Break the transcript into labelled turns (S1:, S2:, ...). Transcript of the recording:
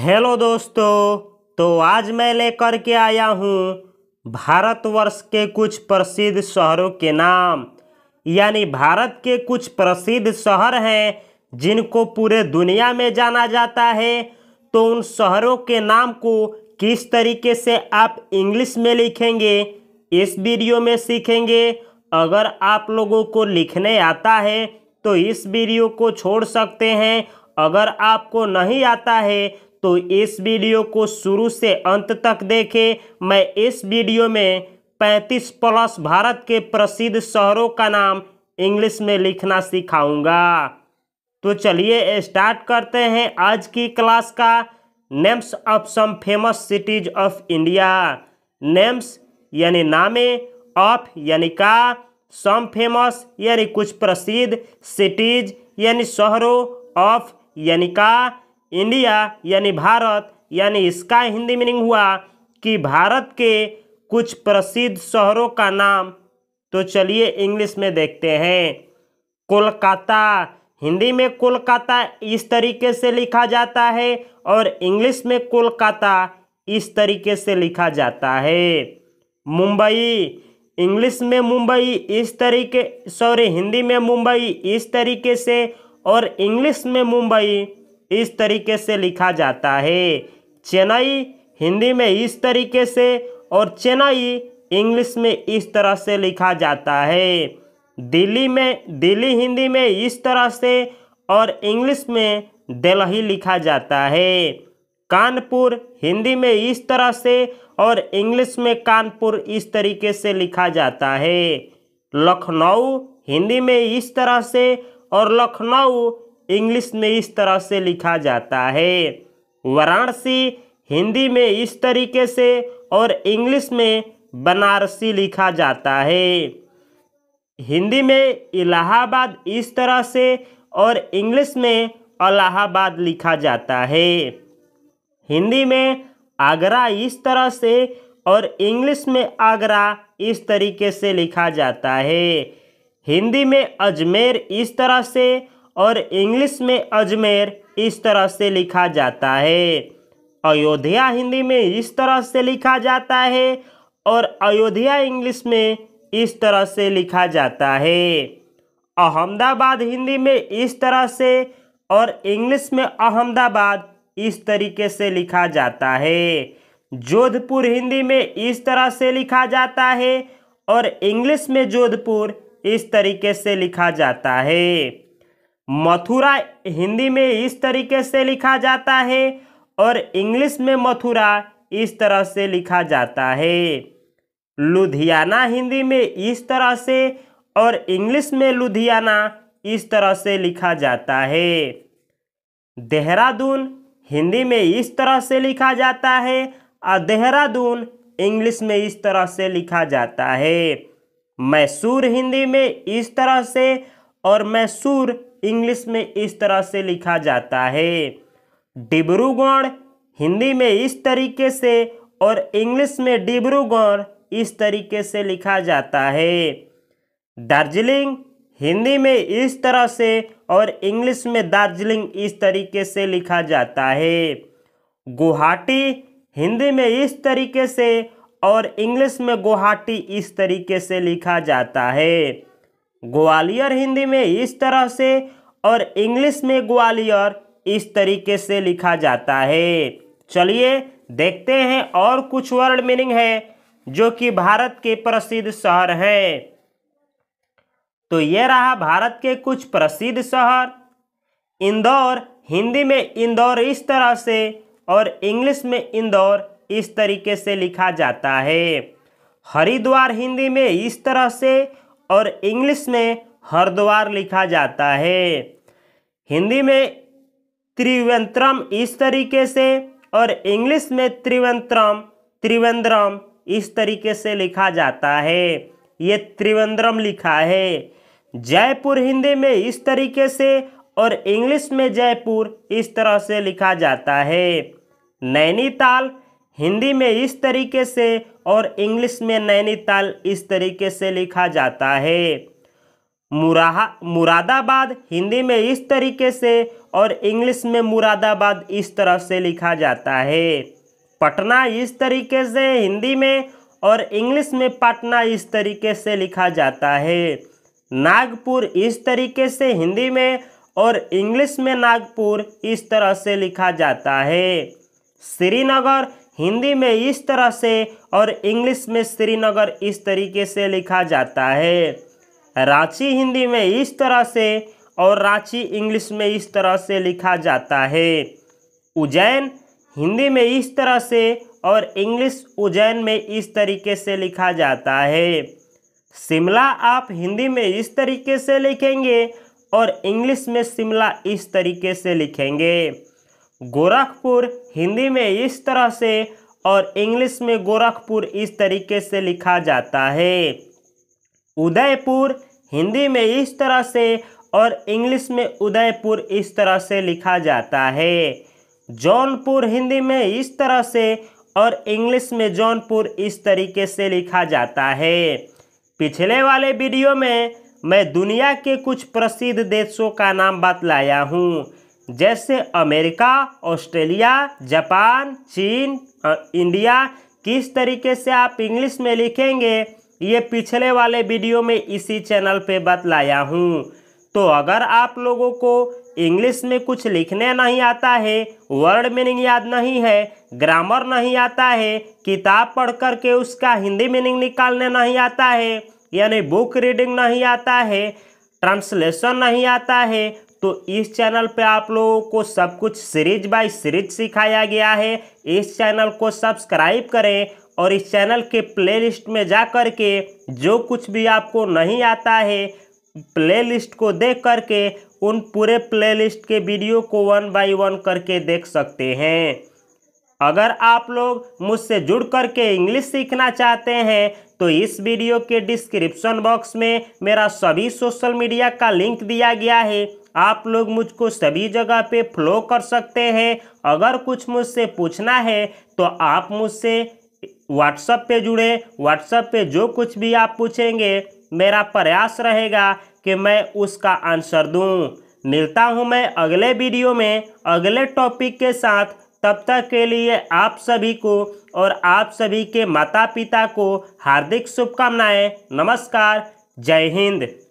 S1: hello दोस्तों तो आज मैं लेकर के आया हूँ भारतवर्ष के कुछ प्रसिद्ध शहरों के नाम यानी भारत के कुछ प्रसिद्ध शहर हैं जिनको पूरे दुनिया में जाना जाता है तो उन शहरों के नाम को किस तरीके से आप इंग्लिश में लिखेंगे इस वीडियो में सीखेंगे अगर आप लोगों को लिखने आता है तो इस वीडियो को छोड़ सकते हैं अगर आपको नहीं आता है तो इस वीडियो को शुरू से अंत तक देखें मैं इस वीडियो में 35 प्लस भारत के प्रसिद्ध शहरों का नाम इंग्लिश में लिखना सिखाऊंगा तो चलिए स्टार्ट करते हैं आज की क्लास का names of some famous cities of India names यानी नामे ऑफ यानी का सम फेमस यानी कुछ प्रसिद्ध सिटीज यानी शहरों ऑफ यानी का इंडिया यानी भारत यानी इसका हिंदी मीनिंग हुआ कि भारत के कुछ प्रसिद्ध शहरों का नाम तो चलिए इंग्लिश में देखते हैं कोलकाता हिंदी में कोलकाता इस तरीके से लिखा जाता है और इंग्लिश में कोलकाता इस तरीके से लिखा जाता है मुंबई इंग्लिश में मुंबई इस तरीके सॉरी हिंदी में मुंबई इस तरीके से और इंग्लिश में मुंबई इस तरीके से लिखा जाता है चेन्नई हिंदी में इस तरीके से और चेन्नई इंग्लिश में इस तरह से लिखा जाता है दिल्ली में दिल्ली हिंदी में इस तरह से और इंग्लिश में दिल्ली लिखा जाता है कानपुर हिंदी में इस तरह से और इंग्लिश में कानपुर इस तरीके से लिखा जाता है लखनऊ हिंदी में इस तरह से और लखनऊ इंग्लिश में इस तरह से लिखा जाता है वाराणसी हिंदी में इस तरीके से और इंग्लिश में बनारसी लिखा जाता है हिंदी में इलाहाबाद इस तरह से और इंग्लिश में अलाहाबाद लिखा जाता है हिंदी में आगरा इस तरह से और इंग्लिश में आगरा इस तरीके से लिखा जाता है हिंदी में अजमेर इस तरह से और इंग्लिश में अजमेर इस तरह से लिखा जाता है अयोध्या हिंदी में इस तरह से लिखा जाता है और अयोध्या इंग्लिश में इस तरह से लिखा जाता है अहमदाबाद हिंदी में इस तरह से और इंग्लिश में अहमदाबाद इस तरीके से लिखा जाता है जोधपुर हिंदी में इस तरह से लिखा जाता है और इंग्लिश में जोधपुर इस तरीके से लिखा जाता है मथुरा हिंदी में इस तरीके से लिखा जाता है और इंग्लिश में मथुरा इस तरह से लिखा जाता है लुधियाना हिंदी में इस तरह से और इंग्लिश में लुधियाना इस तरह से लिखा जाता है देहरादून हिंदी में इस तरह से लिखा जाता है और देहरादून इंग्लिश में इस तरह से लिखा जाता है मैसूर हिंदी में इस तरह से और मैसूर इंग्लिश में इस तरह से लिखा जाता है डिब्रूगढ़ हिंदी में इस तरीके से और इंग्लिश में डिब्रूगढ़ इस तरीके से लिखा जाता है दार्जिलिंग हिंदी में इस तरह से और इंग्लिश में दार्जिलिंग इस तरीके से लिखा जाता है गुवाहाटी हिंदी में इस तरीके से और इंग्लिश में गुवाहाटी इस तरीके से लिखा जाता है ग्वालियर हिंदी में इस तरह से और इंग्लिश में ग्वालियर इस तरीके से लिखा जाता है चलिए देखते हैं और कुछ वर्ड मीनिंग है जो कि भारत के प्रसिद्ध शहर हैं तो ये रहा भारत के कुछ प्रसिद्ध शहर इंदौर हिंदी में इंदौर इस तरह से और इंग्लिश में इंदौर इस तरीके से लिखा जाता है हरिद्वार हिंदी में इस तरह से और इंग्लिश में हरिद्वार लिखा जाता है हिंदी में त्रिवेंद्रम इस तरीके से और इंग्लिश में त्रिवेंद्रम त्रिवेंद्रम इस तरीके से लिखा जाता है ये त्रिवेंद्रम लिखा है जयपुर हिंदी में इस तरीके से और इंग्लिश में जयपुर इस तरह से लिखा जाता है नैनीताल हिंदी में इस तरीके से और इंग्लिश में नैनीताल इस तरीके से लिखा जाता है मुराहा मुरादाबाद हिंदी में इस तरीके से और इंग्लिश में मुरादाबाद इस तरह से लिखा जाता है पटना इस तरीके से हिंदी में और इंग्लिश में पटना इस तरीके से लिखा जाता है नागपुर इस तरीके से हिंदी में और इंग्लिश में नागपुर इस तरह से लिखा जाता है श्रीनगर हिंदी में इस तरह से और इंग्लिश में श्रीनगर इस तरीके से लिखा जाता है रांची हिंदी में इस तरह से और रांची इंग्लिश में इस तरह से लिखा जाता है उज्जैन हिंदी में इस तरह से और इंग्लिश उज्जैन में इस तरीके से लिखा जाता है शिमला आप हिंदी में इस तरीके से लिखेंगे और इंग्लिश में शिमला इस तरीके से लिखेंगे गोरखपुर हिंदी में इस तरह से और इंग्लिश में गोरखपुर इस तरीके से लिखा जाता है उदयपुर हिंदी में इस तरह से और इंग्लिश में उदयपुर इस तरह से लिखा जाता है जौनपुर हिंदी में इस तरह से और इंग्लिश में जौनपुर इस तरीके से लिखा जाता है पिछले वाले वीडियो में मैं दुनिया के कुछ प्रसिद्ध देशों का नाम बतलाया हूँ जैसे अमेरिका ऑस्ट्रेलिया जापान चीन इंडिया किस तरीके से आप इंग्लिश में लिखेंगे ये पिछले वाले वीडियो में इसी चैनल पे बतलाया हूँ तो अगर आप लोगों को इंग्लिश में कुछ लिखने नहीं आता है वर्ड मीनिंग याद नहीं है ग्रामर नहीं आता है किताब पढ़ कर के उसका हिंदी मीनिंग निकालने नहीं आता है यानी बुक रीडिंग नहीं आता है ट्रांसलेशन नहीं आता है तो इस चैनल पे आप लोगों को सब कुछ सीरीज बाय सीरीज सिखाया गया है इस चैनल को सब्सक्राइब करें और इस चैनल के प्लेलिस्ट में जा कर के जो कुछ भी आपको नहीं आता है प्लेलिस्ट को देख कर के उन पूरे प्लेलिस्ट के वीडियो को वन बाय वन करके देख सकते हैं अगर आप लोग मुझसे जुड़ करके इंग्लिश सीखना चाहते हैं तो इस वीडियो के डिस्क्रिप्शन बॉक्स में मेरा सभी सोशल मीडिया का लिंक दिया गया है आप लोग मुझको सभी जगह पे फ्लो कर सकते हैं अगर कुछ मुझसे पूछना है तो आप मुझसे व्हाट्सएप पे जुड़े व्हाट्सअप पे जो कुछ भी आप पूछेंगे मेरा प्रयास रहेगा कि मैं उसका आंसर दूँ मिलता हूँ मैं अगले वीडियो में अगले टॉपिक के साथ तब तक के लिए आप सभी को और आप सभी के माता पिता को हार्दिक शुभकामनाएं नमस्कार जय हिंद